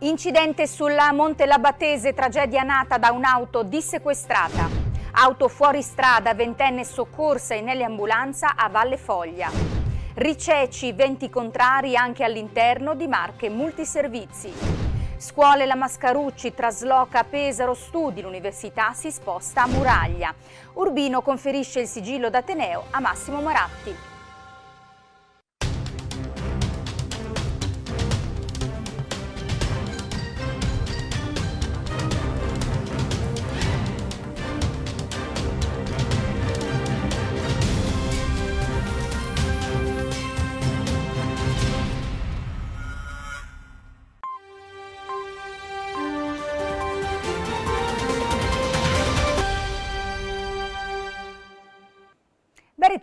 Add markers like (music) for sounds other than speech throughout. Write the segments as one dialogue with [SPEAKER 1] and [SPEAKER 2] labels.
[SPEAKER 1] Incidente sulla Monte Labatese, tragedia nata da un'auto dissequestrata. Auto fuori strada, ventenne soccorsa e nell'ambulanza a Valle Foglia. Riceci, venti contrari anche all'interno di marche multiservizi. Scuole La Mascarucci trasloca Pesaro Studi, l'università si sposta a Muraglia. Urbino conferisce il sigillo d'Ateneo a Massimo Maratti.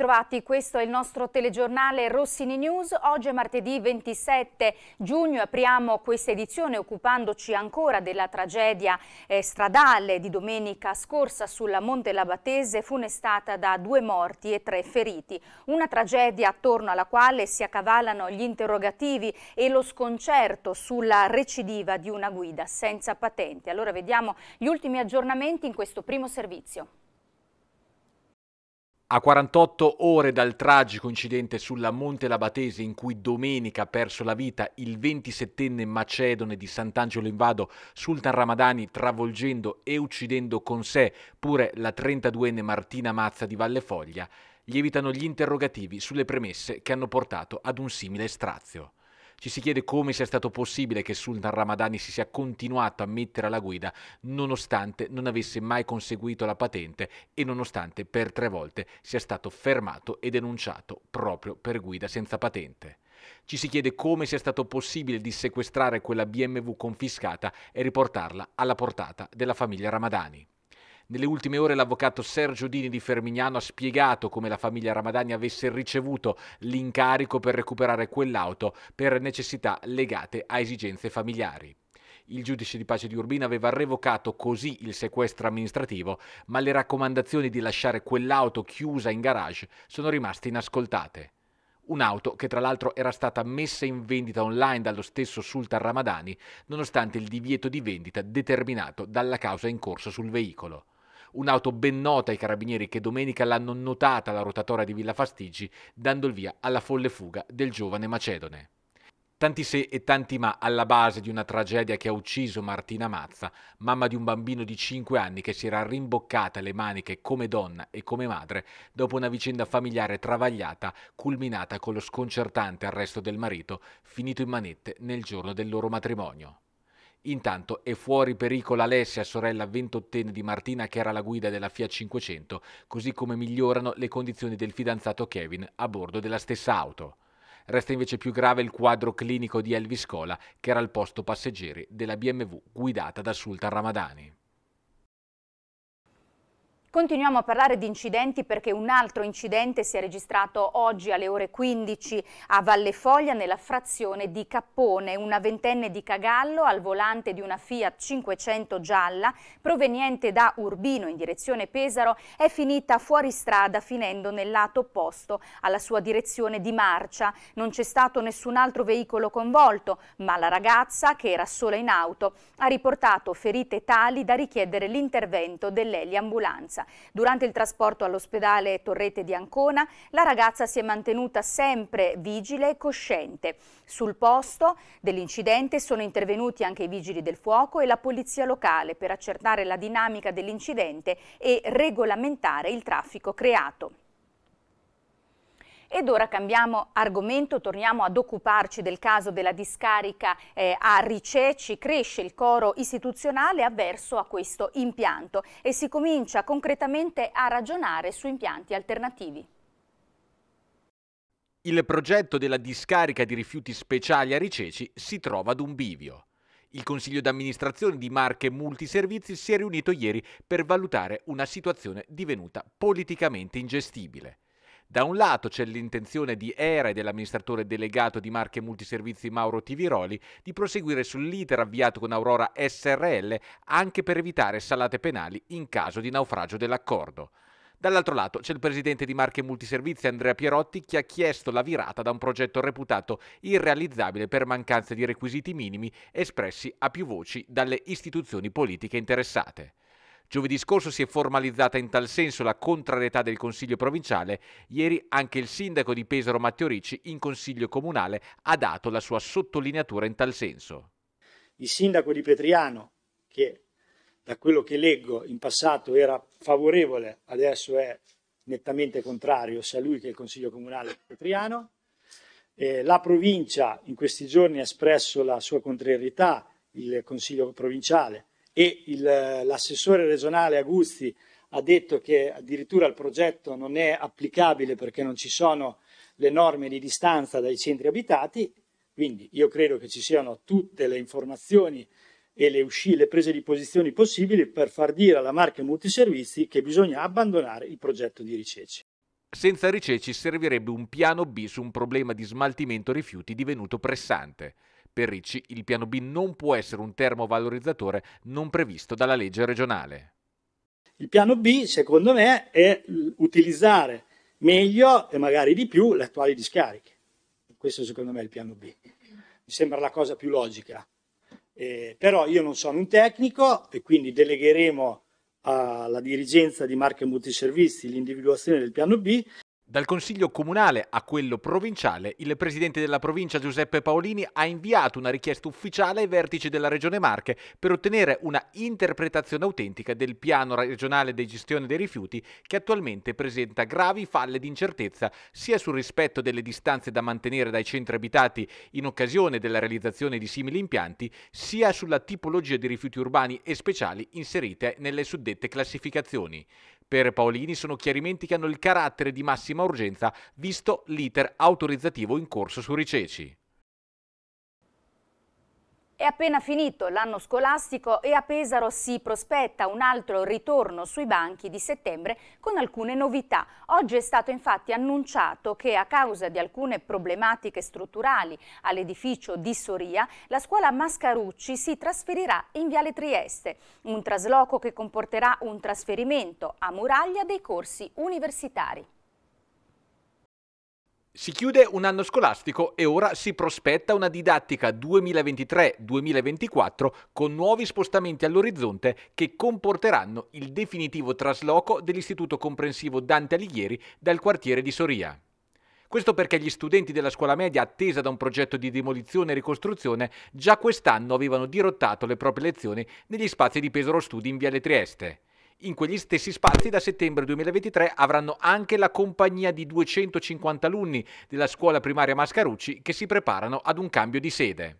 [SPEAKER 1] bentrovati, questo è il nostro telegiornale Rossini News. Oggi è martedì 27 giugno, apriamo questa edizione occupandoci ancora della tragedia eh, stradale di domenica scorsa sulla Monte Labatese, funestata da due morti e tre feriti. Una tragedia attorno alla quale si accavalano gli interrogativi e lo sconcerto sulla recidiva di una guida senza patente. Allora vediamo gli ultimi aggiornamenti in questo primo servizio.
[SPEAKER 2] A 48 ore dal tragico incidente sulla Monte Labatese in cui domenica ha perso la vita il 27enne macedone di Sant'Angelo in Vado, Sultan Ramadani, travolgendo e uccidendo con sé pure la 32enne Martina Mazza di Valle Foglia, lievitano gli interrogativi sulle premesse che hanno portato ad un simile strazio. Ci si chiede come sia stato possibile che Sultan Ramadani si sia continuato a mettere alla guida nonostante non avesse mai conseguito la patente e nonostante per tre volte sia stato fermato e denunciato proprio per guida senza patente. Ci si chiede come sia stato possibile di sequestrare quella BMW confiscata e riportarla alla portata della famiglia Ramadani. Nelle ultime ore l'avvocato Sergio Dini di Fermignano ha spiegato come la famiglia Ramadani avesse ricevuto l'incarico per recuperare quell'auto per necessità legate a esigenze familiari. Il giudice di pace di Urbina aveva revocato così il sequestro amministrativo, ma le raccomandazioni di lasciare quell'auto chiusa in garage sono rimaste inascoltate. Un'auto che tra l'altro era stata messa in vendita online dallo stesso Sultan Ramadani, nonostante il divieto di vendita determinato dalla causa in corso sul veicolo un'auto ben nota ai carabinieri che domenica l'hanno notata alla rotatoria di Villa Fastigi, dando il via alla folle fuga del giovane Macedone. Tanti se e tanti ma alla base di una tragedia che ha ucciso Martina Mazza, mamma di un bambino di 5 anni che si era rimboccata le maniche come donna e come madre dopo una vicenda familiare travagliata culminata con lo sconcertante arresto del marito finito in manette nel giorno del loro matrimonio. Intanto è fuori pericolo Alessia, sorella ventottenne di Martina che era la guida della Fiat 500, così come migliorano le condizioni del fidanzato Kevin a bordo della stessa auto. Resta invece più grave il quadro clinico di Elvis Cola, che era al posto passeggeri della BMW guidata da
[SPEAKER 1] Sultan Ramadani. Continuiamo a parlare di incidenti perché un altro incidente si è registrato oggi alle ore 15 a Valle Foglia nella frazione di Cappone. Una ventenne di Cagallo al volante di una Fiat 500 gialla proveniente da Urbino in direzione Pesaro è finita fuori strada finendo nel lato opposto alla sua direzione di marcia. Non c'è stato nessun altro veicolo coinvolto ma la ragazza che era sola in auto ha riportato ferite tali da richiedere l'intervento dell'eliambulanza. Durante il trasporto all'ospedale Torrete di Ancona, la ragazza si è mantenuta sempre vigile e cosciente. Sul posto dell'incidente sono intervenuti anche i vigili del fuoco e la polizia locale per accertare la dinamica dell'incidente e regolamentare il traffico creato. Ed ora cambiamo argomento, torniamo ad occuparci del caso della discarica eh, a Riceci. Cresce il coro istituzionale avverso a questo impianto e si comincia concretamente a ragionare su impianti alternativi.
[SPEAKER 2] Il progetto della discarica di rifiuti speciali a Riceci si trova ad un bivio. Il Consiglio d'amministrazione di Marche Multiservizi si è riunito ieri per valutare una situazione divenuta politicamente ingestibile. Da un lato c'è l'intenzione di ERA e dell'amministratore delegato di Marche Multiservizi Mauro Tiviroli di proseguire sull'iter avviato con Aurora SRL anche per evitare salate penali in caso di naufragio dell'accordo. Dall'altro lato c'è il presidente di Marche Multiservizi Andrea Pierotti che ha chiesto la virata da un progetto reputato irrealizzabile per mancanza di requisiti minimi espressi a più voci dalle istituzioni politiche interessate. Giovedì scorso si è formalizzata in tal senso la contrarietà del Consiglio provinciale, ieri anche il sindaco di Pesaro Matteo Ricci in Consiglio comunale ha dato la sua sottolineatura in tal senso.
[SPEAKER 3] Il sindaco di Petriano, che da quello che leggo in passato era favorevole, adesso è nettamente contrario, sia lui che il Consiglio Comunale di Petriano. Eh, la provincia in questi giorni ha espresso la sua contrarietà, il Consiglio Provinciale, e il, eh, l'assessore regionale Agusti ha detto che addirittura il progetto non è applicabile perché non ci sono le norme di distanza dai centri abitati, quindi io credo che ci siano tutte le informazioni e le, uscite, le prese di posizioni possibili per far dire alla marca multiservizi che bisogna abbandonare il progetto di
[SPEAKER 2] Riceci. Senza Riceci servirebbe un piano B su un problema di smaltimento rifiuti divenuto pressante. Per Ricci il piano B non può essere un termovalorizzatore non previsto dalla legge regionale.
[SPEAKER 3] Il piano B, secondo me, è utilizzare meglio e magari di più le attuali discariche. Questo secondo me è il piano B. Mi sembra la cosa più logica. Eh, però io non sono un tecnico e quindi delegheremo alla dirigenza di Marche Multiservizi l'individuazione
[SPEAKER 2] del piano B dal Consiglio Comunale a quello provinciale, il Presidente della provincia Giuseppe Paolini ha inviato una richiesta ufficiale ai vertici della Regione Marche per ottenere una interpretazione autentica del piano regionale di gestione dei rifiuti che attualmente presenta gravi falle di incertezza sia sul rispetto delle distanze da mantenere dai centri abitati in occasione della realizzazione di simili impianti, sia sulla tipologia di rifiuti urbani e speciali inserite nelle suddette classificazioni. Per Paolini sono chiarimenti che hanno il carattere di massima urgenza visto l'iter autorizzativo in corso su Riceci.
[SPEAKER 1] È appena finito l'anno scolastico e a Pesaro si prospetta un altro ritorno sui banchi di settembre con alcune novità. Oggi è stato infatti annunciato che a causa di alcune problematiche strutturali all'edificio di Soria, la scuola Mascarucci si trasferirà in Viale Trieste, un trasloco che comporterà un trasferimento a muraglia dei corsi universitari.
[SPEAKER 2] Si chiude un anno scolastico e ora si prospetta una didattica 2023-2024 con nuovi spostamenti all'orizzonte che comporteranno il definitivo trasloco dell'Istituto Comprensivo Dante Alighieri dal quartiere di Soria. Questo perché gli studenti della scuola media attesa da un progetto di demolizione e ricostruzione già quest'anno avevano dirottato le proprie lezioni negli spazi di Pesaro Studi in Viale Trieste. In quegli stessi spazi da settembre 2023 avranno anche la compagnia di 250 alunni della scuola primaria Mascarucci che si preparano ad un cambio di sede.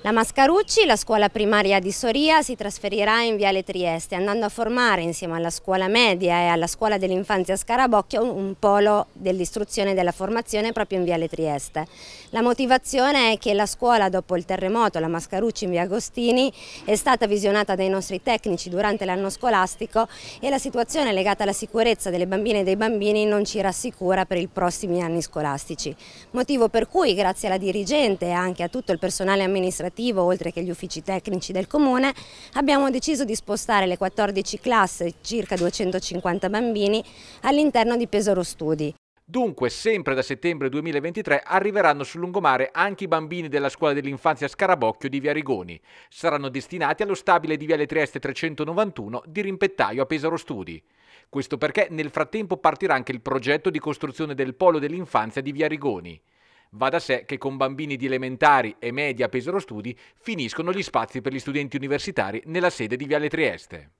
[SPEAKER 4] La Mascarucci, la scuola primaria di Soria, si trasferirà in Viale Trieste andando a formare insieme alla scuola media e alla scuola dell'infanzia Scarabocchio un polo dell'istruzione e della formazione proprio in Viale Trieste. La motivazione è che la scuola dopo il terremoto, la Mascarucci in Via Agostini, è stata visionata dai nostri tecnici durante l'anno scolastico e la situazione legata alla sicurezza delle bambine e dei bambini non ci rassicura per i prossimi anni scolastici. Motivo per cui grazie alla dirigente e anche a tutto il personale amministrativo amministrativo oltre che gli uffici tecnici del comune abbiamo deciso di spostare le 14 classi, circa 250 bambini, all'interno di Pesaro Studi.
[SPEAKER 2] Dunque, sempre da settembre 2023 arriveranno sul lungomare anche i bambini della scuola dell'infanzia Scarabocchio di Via Rigoni. Saranno destinati allo stabile di Viale Trieste 391 di Rimpettaio a Pesaro Studi. Questo perché nel frattempo partirà anche il progetto di costruzione del polo dell'infanzia di Via Rigoni. Va da sé che con bambini di elementari e media a Pesaro Studi finiscono gli spazi per gli studenti universitari nella sede di Viale Trieste.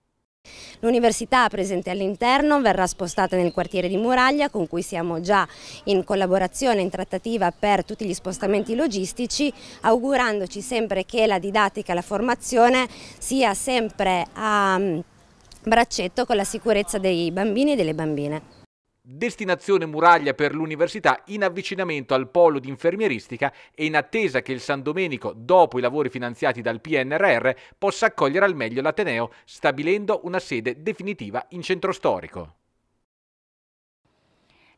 [SPEAKER 4] L'università presente all'interno verrà spostata nel quartiere di Muraglia con cui siamo già in collaborazione, in trattativa per tutti gli spostamenti logistici, augurandoci sempre che la didattica, la formazione sia sempre a mm, braccetto con la sicurezza dei bambini e delle bambine
[SPEAKER 2] destinazione muraglia per l'università in avvicinamento al polo di infermieristica e in attesa che il San Domenico, dopo i lavori finanziati dal PNRR, possa accogliere al meglio l'Ateneo, stabilendo una sede definitiva in centro storico.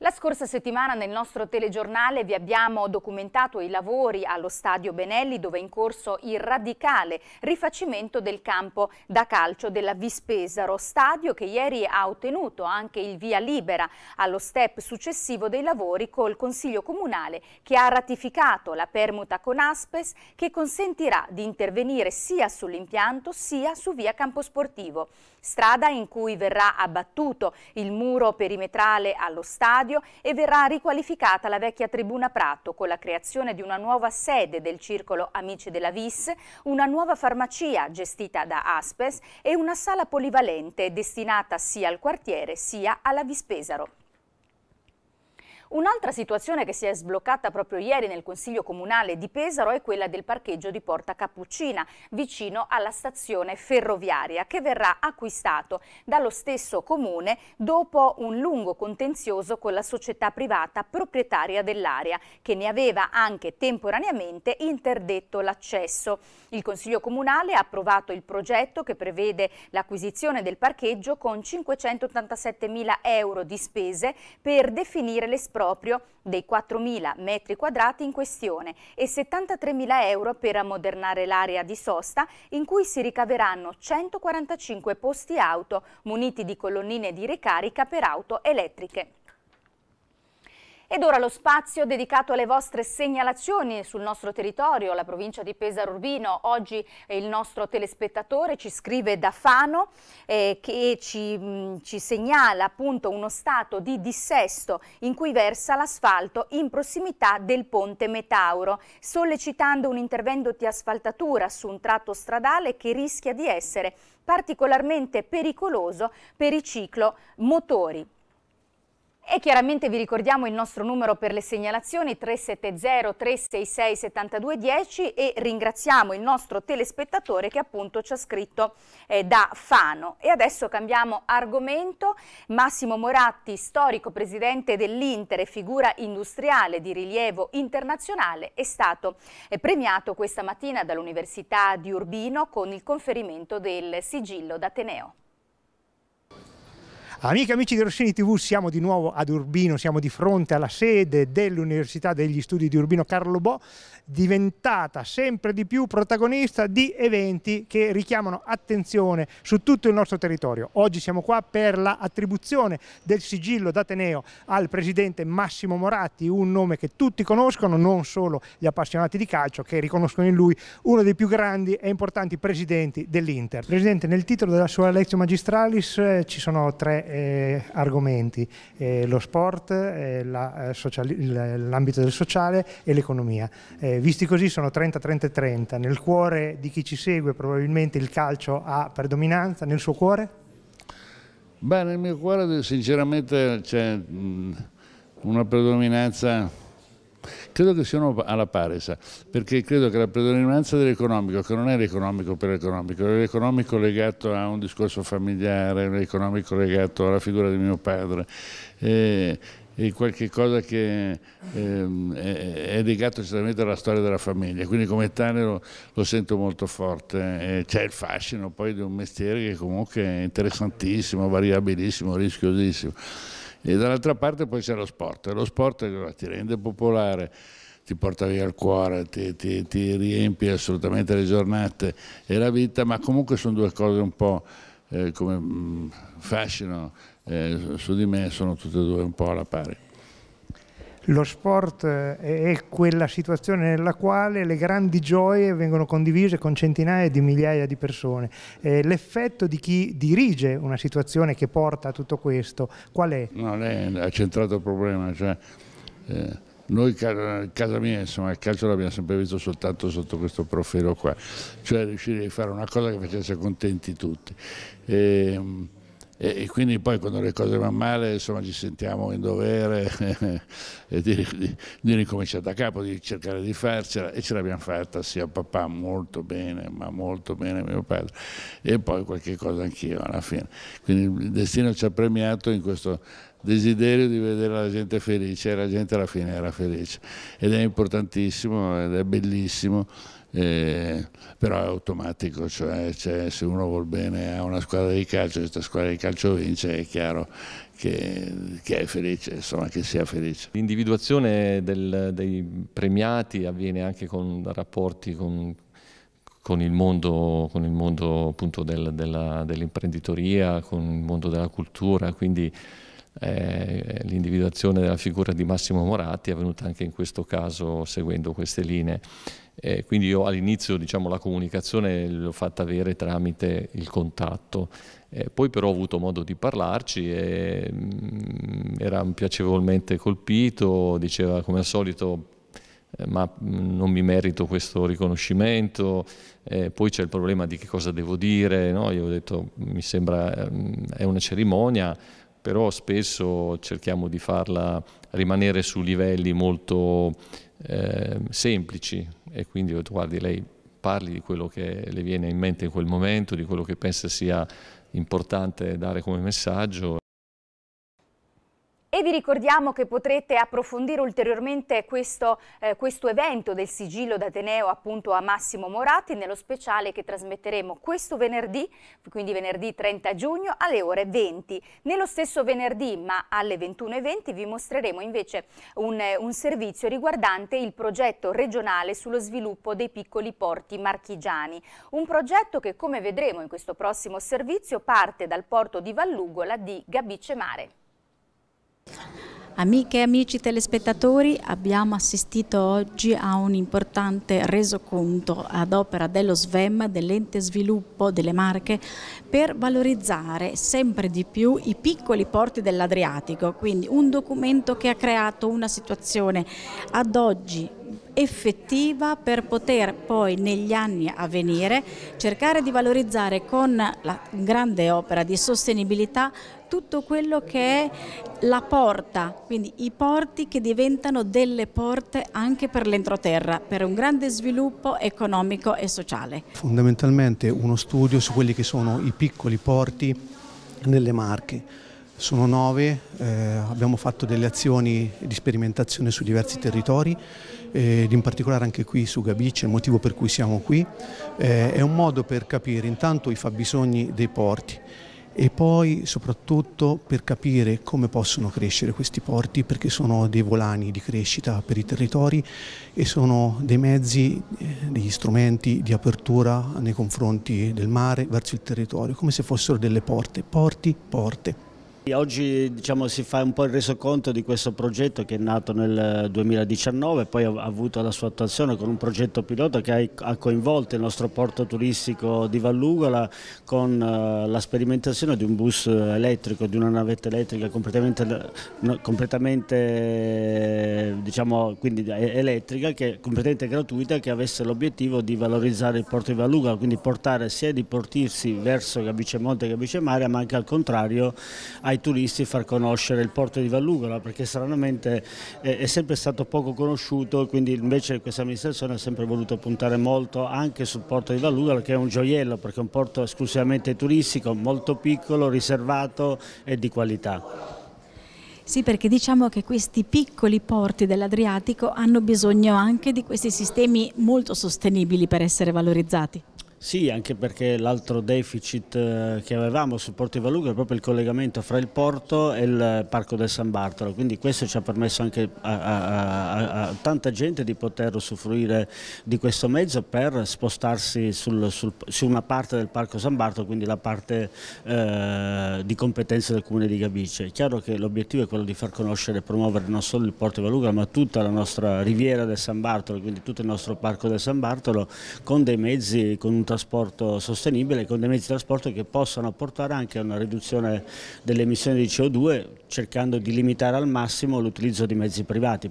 [SPEAKER 1] La scorsa settimana nel nostro telegiornale vi abbiamo documentato i lavori allo Stadio Benelli dove è in corso il radicale rifacimento del campo da calcio della Vispesaro, stadio che ieri ha ottenuto anche il via libera allo step successivo dei lavori col Consiglio Comunale che ha ratificato la permuta con Aspes che consentirà di intervenire sia sull'impianto sia su via Camposportivo strada in cui verrà abbattuto il muro perimetrale allo stadio e verrà riqualificata la vecchia tribuna Prato con la creazione di una nuova sede del circolo Amici della Vis, una nuova farmacia gestita da Aspes e una sala polivalente destinata sia al quartiere sia alla Vispesaro. Un'altra situazione che si è sbloccata proprio ieri nel Consiglio Comunale di Pesaro è quella del parcheggio di Porta Cappuccina, vicino alla stazione ferroviaria, che verrà acquistato dallo stesso comune dopo un lungo contenzioso con la società privata proprietaria dell'area, che ne aveva anche temporaneamente interdetto l'accesso. Il Consiglio Comunale ha approvato il progetto che prevede l'acquisizione del parcheggio con 587 mila euro di spese per definire l'espressione proprio dei 4.000 metri quadrati in questione e 73.000 euro per ammodernare l'area di sosta in cui si ricaveranno 145 posti auto muniti di colonnine di ricarica per auto elettriche. Ed ora lo spazio dedicato alle vostre segnalazioni sul nostro territorio, la provincia di Pesaro Urbino. Oggi il nostro telespettatore ci scrive da Fano eh, che ci, mh, mm, ci, segnala appunto uno stato di dissesto in cui versa l'asfalto in prossimità del ponte Metauro, sollecitando un intervento di asfaltatura su un tratto stradale che rischia di essere particolarmente pericoloso per i ciclomotori. E chiaramente vi ricordiamo il nostro numero per le segnalazioni 370 366 7210 e ringraziamo il nostro telespettatore che appunto ci ha scritto eh, da Fano. E adesso cambiamo argomento. Massimo Moratti, storico presidente dell'Inter e figura industriale di rilievo internazionale, è stato eh, premiato questa mattina dall'Università di Urbino con il conferimento del sigillo d'Ateneo.
[SPEAKER 5] Amiche e amici di Rossini TV, siamo di nuovo ad Urbino, siamo di fronte alla sede dell'Università degli Studi di Urbino Carlo Bo, diventata sempre di più protagonista di eventi che richiamano attenzione su tutto il nostro territorio. Oggi siamo qua per l'attribuzione del sigillo d'Ateneo al presidente Massimo Moratti, un nome che tutti conoscono, non solo gli appassionati di calcio che riconoscono in lui uno dei più grandi e importanti presidenti dell'Inter. Presidente, nel titolo della sua lezione magistralis eh, ci sono tre eh, argomenti, eh, lo sport, eh, eh, l'ambito la, del sociale e l'economia. Eh, visti così sono 30-30-30, nel cuore di chi ci segue probabilmente il calcio ha predominanza, nel suo cuore?
[SPEAKER 6] Beh, nel mio cuore sinceramente c'è mm, una predominanza credo che siano alla paresa, perché credo che la predominanza dell'economico, che non è l'economico per l'economico, è l'economico legato a un discorso familiare, l'economico legato alla figura di mio padre, eh, e qualche cosa che ehm, è, legato certamente alla storia della famiglia, quindi come tale lo, lo sento molto forte. c'è il fascino poi di un mestiere che comunque è interessantissimo, variabilissimo, rischiosissimo. E dall'altra parte poi c'è lo sport, e lo sport eh, ti rende popolare, ti porta via il cuore, ti, ti, ti riempie assolutamente le giornate e la vita, ma comunque sono due cose un po' eh, come mh, mm, fascino eh, su di me, sono tutte e due un po' alla pari
[SPEAKER 5] lo sport eh, è quella situazione nella quale le grandi gioie vengono condivise con centinaia di migliaia di persone. Eh, l'effetto di chi dirige una situazione che porta a tutto questo, qual è? No,
[SPEAKER 6] lei ha centrato il problema, cioè, eh, noi a casa mia insomma il calcio l'abbiamo sempre visto soltanto sotto questo profilo qua, cioè riuscire a fare una cosa che facesse contenti tutti. E, ehm, e, e, quindi poi quando le cose vanno male insomma, ci sentiamo in dovere (laughs) di, di, di, ricominciare da capo, di cercare di farcela e ce l'abbiamo fatta sia papà molto bene, ma molto bene mio padre e poi qualche cosa anch'io alla fine. Quindi il destino ci ha premiato in questo desiderio di vedere la gente felice e la gente alla fine era felice ed è importantissimo ed è bellissimo eh, però è automatico, cioè, cioè, se uno vuol bene a una squadra di calcio e questa squadra di calcio vince è chiaro che,
[SPEAKER 7] che è felice, insomma che sia felice. L'individuazione dei premiati avviene anche con rapporti con, con il mondo, con il mondo del, dell'imprenditoria, dell con il mondo della cultura, quindi eh, l'individuazione della figura di Massimo Moratti è avvenuta anche in questo caso seguendo queste linee. Eh, quindi io all'inizio diciamo, la comunicazione l'ho fatta avere tramite il contatto, eh, poi però ho avuto modo di parlarci e mh, mm, era piacevolmente colpito, diceva come al solito eh, ma mm, non mi merito questo riconoscimento, eh, poi c'è il problema di che cosa devo dire, no? io ho detto mi sembra eh, mm, è una cerimonia, però spesso cerchiamo di farla rimanere su livelli molto eh, semplici e quindi guardi lei parli di quello che le viene in mente in quel momento, di quello che pensa sia importante dare come messaggio.
[SPEAKER 1] E vi ricordiamo che potrete approfondire ulteriormente questo, eh, questo evento del sigillo d'Ateneo appunto a Massimo Morati nello speciale che trasmetteremo questo venerdì, quindi venerdì 30 giugno alle ore 20. Nello stesso venerdì ma alle 21.20 vi mostreremo invece un, un servizio riguardante il progetto regionale sullo sviluppo dei piccoli porti marchigiani. Un progetto che come vedremo in questo prossimo servizio parte dal porto di Vallugola di Gabice Mare.
[SPEAKER 8] Amiche e amici telespettatori, abbiamo assistito oggi a un importante resoconto ad opera dello SVEM, dell'ente sviluppo delle Marche, per valorizzare sempre di più i piccoli porti dell'Adriatico, quindi un documento che ha creato una situazione ad oggi effettiva per poter poi negli anni a venire cercare di valorizzare con la grande opera di sostenibilità tutto quello che è la porta, quindi i porti che diventano delle porte anche per l'entroterra, per un grande sviluppo economico e sociale.
[SPEAKER 9] Fondamentalmente uno studio su quelli che sono i piccoli porti nelle Marche. Sono nove, eh, abbiamo fatto delle azioni di sperimentazione su diversi territori, ed eh, in particolare anche qui su Gabice, il motivo per cui siamo qui. Eh, è un modo per capire intanto i fabbisogni dei porti, e poi soprattutto per capire come possono crescere questi porti perché sono dei volani di crescita per i territori e sono dei mezzi, eh, degli strumenti di apertura nei confronti del mare verso il territorio, come se fossero delle porte, porti, porte.
[SPEAKER 10] Oggi diciamo, si fa un po' il resoconto di questo progetto che è nato nel 2019, poi ha avuto la sua attuazione con un progetto pilota che ha coinvolto il nostro porto turistico di Vallugola con eh, la sperimentazione di un bus elettrico, di una navetta elettrica completamente, completamente diciamo, eh, elettrica, che, completamente gratuita, che avesse l'obiettivo di valorizzare il porto di Vallugola, quindi portare sia di portirsi verso Gabice Monte che Gabice Mare, ma anche al contrario ai ai turisti far conoscere il porto di Vallugola perché stranamente è sempre stato poco conosciuto e quindi invece questa amministrazione ha sempre voluto puntare molto anche sul porto di Vallugola che è un gioiello perché è un porto esclusivamente turistico, molto piccolo, riservato e di qualità.
[SPEAKER 8] Sì, perché diciamo che questi piccoli porti dell'Adriatico hanno bisogno anche di questi sistemi molto sostenibili per essere valorizzati.
[SPEAKER 10] Sì, anche perché l'altro deficit eh, che avevamo sul Porto di Valughe è proprio il collegamento fra il porto e il Parco del San Bartolo, quindi questo ci ha permesso anche a, a, a, a tanta gente di poter usufruire di questo mezzo per spostarsi sul, sul, su una parte del Parco San Bartolo, quindi la parte eh, di competenza del Comune di Gabice. È chiaro che l'obiettivo è quello di far conoscere e promuovere non solo il Porto di Valughe ma tutta la nostra riviera del San Bartolo, quindi tutto il nostro Parco del San Bartolo con dei mezzi, con un trasporto sostenibile, con dei mezzi di trasporto che possano portare anche a una riduzione delle emissioni di CO2 cercando di limitare al massimo l'utilizzo di mezzi privati.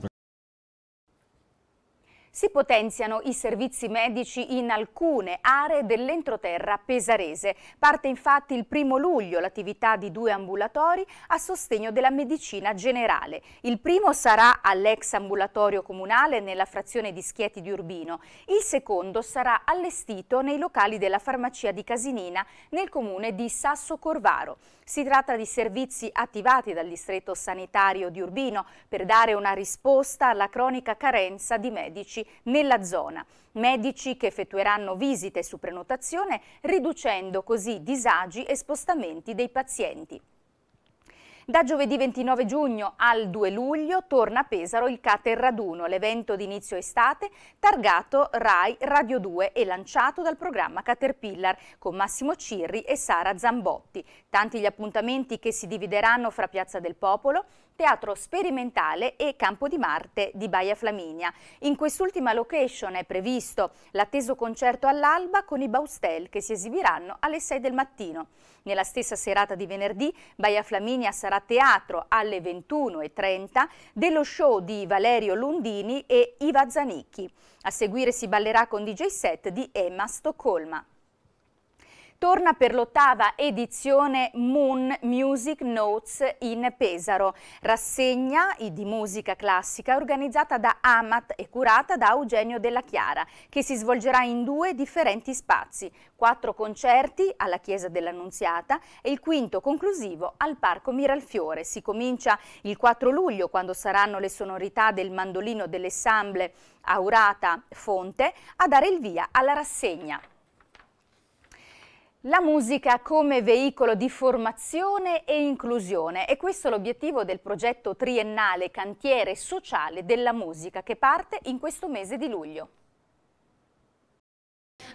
[SPEAKER 1] Si potenziano i servizi medici in alcune aree dell'entroterra pesarese. Parte infatti il primo luglio l'attività di due ambulatori a sostegno della medicina generale. Il primo sarà all'ex ambulatorio comunale nella frazione di Schieti di Urbino. Il secondo sarà allestito nei locali della farmacia di Casinina nel comune di Sasso Corvaro. Si tratta di servizi attivati dal distretto sanitario di Urbino per dare una risposta alla cronica carenza di medici nella zona, medici che effettueranno visite su prenotazione riducendo così disagi e spostamenti dei pazienti. Da giovedì 29 giugno al 2 luglio torna a Pesaro il Cater Raduno, l'evento di inizio estate targato RAI Radio 2 e lanciato dal programma Caterpillar con Massimo Cirri e Sara Zambotti. Tanti gli appuntamenti che si divideranno fra Piazza del Popolo, Teatro Sperimentale e Campo di Marte di Baia Flaminia. In quest'ultima location è previsto l'atteso concerto all'alba con i Baustel che si esibiranno alle 6 del mattino. Nella stessa serata di venerdì Baia Flaminia sarà teatro alle 21.30 dello show di Valerio Lundini e Iva Zanicchi. A seguire si ballerà con DJ set di Emma Stoccolma torna per l'ottava edizione Moon Music Notes in Pesaro, rassegna di musica classica organizzata da Amat e curata da Eugenio Della Chiara, che si svolgerà in due differenti spazi, quattro concerti alla Chiesa dell'Annunziata e il quinto conclusivo al Parco Miralfiore. Si comincia il 4 luglio quando saranno le sonorità del mandolino dell'Essamble Aurata Fonte a dare il via alla rassegna. La musica come veicolo di formazione e inclusione e questo è l'obiettivo del progetto triennale Cantiere Sociale della Musica che parte in questo mese di luglio.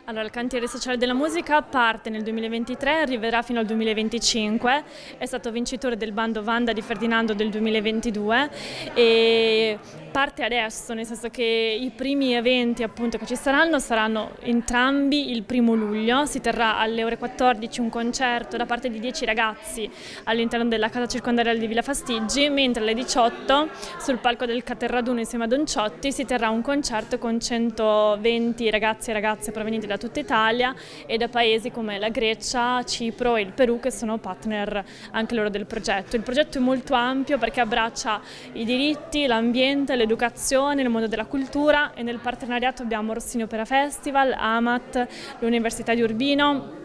[SPEAKER 11] Allora, il cantiere sociale della musica parte nel 2023 e arriverà fino al 2025. È stato vincitore del bando Vanda di Ferdinando del 2022 e parte adesso, nel senso che i primi eventi appunto, che ci saranno saranno entrambi il primo luglio. Si terrà alle ore 14 un concerto da parte di 10 ragazzi all'interno della casa circondariale di Villa Fastiggi, mentre alle 18 sul palco del Caterraduno insieme a Don Ciotti si terrà un concerto con 120 ragazzi e ragazze provenienti da da tutta Italia e da paesi come la Grecia, Cipro e il Perù che sono partner anche loro del progetto. Il progetto è molto ampio perché abbraccia i diritti, l'ambiente, l'educazione, il mondo della cultura e nel partenariato abbiamo Rossini Opera Festival, AMAT, l'Università di Urbino,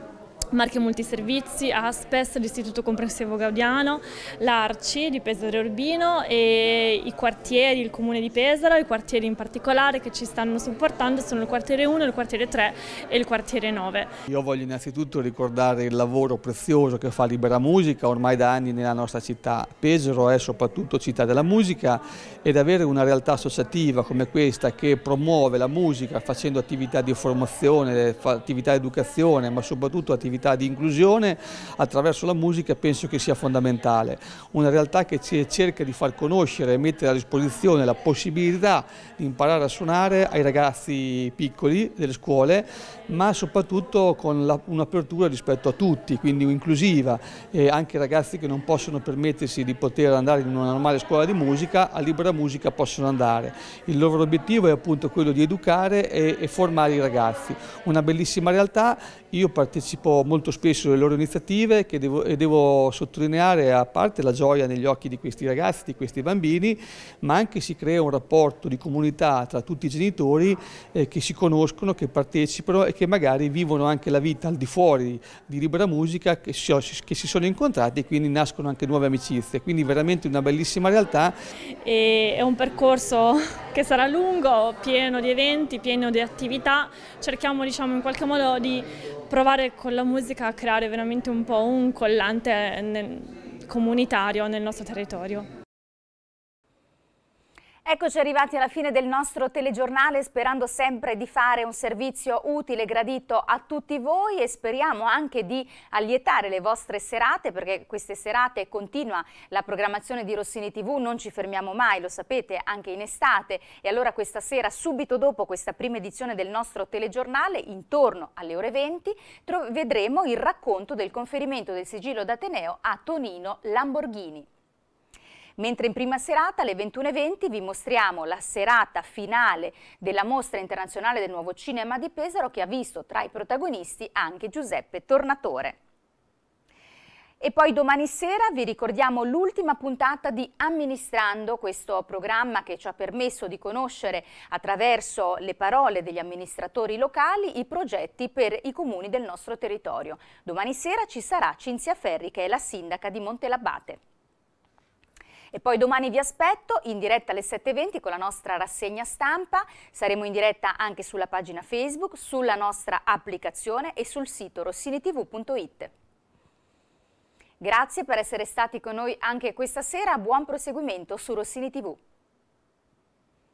[SPEAKER 11] Marche Multiservizi, ASPES, l'Istituto Comprensivo Gaudiano, l'Arci di Pesaro e Urbino e i quartieri, il comune di Pesaro, i quartieri in particolare che ci stanno supportando sono il quartiere 1, il quartiere 3 e il quartiere 9.
[SPEAKER 9] Io voglio innanzitutto ricordare il lavoro prezioso che fa Libera Musica ormai da anni nella nostra città. Pesaro è soprattutto città della musica ed avere una realtà associativa come questa che promuove la musica facendo attività di formazione, attività di educazione ma soprattutto attività attività di inclusione attraverso la musica penso che sia fondamentale. Una realtà che cerca di far conoscere e mettere a disposizione la possibilità di imparare a suonare ai ragazzi piccoli delle scuole, ma soprattutto con un'apertura rispetto a tutti, quindi inclusiva, e anche ragazzi che non possono permettersi di poter andare in una normale scuola di musica, a libera musica possono andare. Il loro obiettivo è appunto quello di educare e, e formare i ragazzi. Una bellissima realtà, io partecipo molto spesso le loro iniziative devo, e devo sottolineare a parte la gioia negli occhi di questi ragazzi, di questi bambini, ma anche si crea un rapporto di comunità tra tutti i genitori eh, che si conoscono, che partecipano e che magari vivono anche la vita al di fuori di Libera Musica, che si, che si sono incontrati e quindi nascono anche nuove amicizie, quindi veramente una bellissima realtà.
[SPEAKER 11] E è un percorso che sarà lungo, pieno di eventi, pieno di attività, cerchiamo diciamo in qualche modo di provare con la musica a creare veramente un po' un collante nel comunitario nel nostro territorio. Eccoci arrivati alla fine del nostro telegiornale sperando
[SPEAKER 1] sempre di fare un servizio utile e gradito a tutti voi e speriamo anche di allietare le vostre serate perché queste serate continua la programmazione di Rossini TV, non ci fermiamo mai, lo sapete, anche in estate e allora questa sera subito dopo questa prima edizione del nostro telegiornale intorno alle ore 20 vedremo il racconto del conferimento del sigillo d'Ateneo a Tonino Lamborghini. Mentre in prima serata alle 21.20 vi mostriamo la serata finale della Mostra Internazionale del Nuovo Cinema di Pesaro che ha visto tra i protagonisti anche Giuseppe Tornatore. E poi domani sera vi ricordiamo l'ultima puntata di Amministrando, questo programma che ci ha permesso di conoscere attraverso le parole degli amministratori locali i progetti per i comuni del nostro territorio. Domani sera ci sarà Cinzia Ferri che è la sindaca di Montelabate. E poi domani vi aspetto in diretta alle 7.20 con la nostra rassegna stampa. Saremo in diretta anche sulla pagina Facebook, sulla nostra applicazione e sul sito rossinitv.it. Grazie per essere stati con noi anche questa sera. Buon proseguimento su Rossini TV.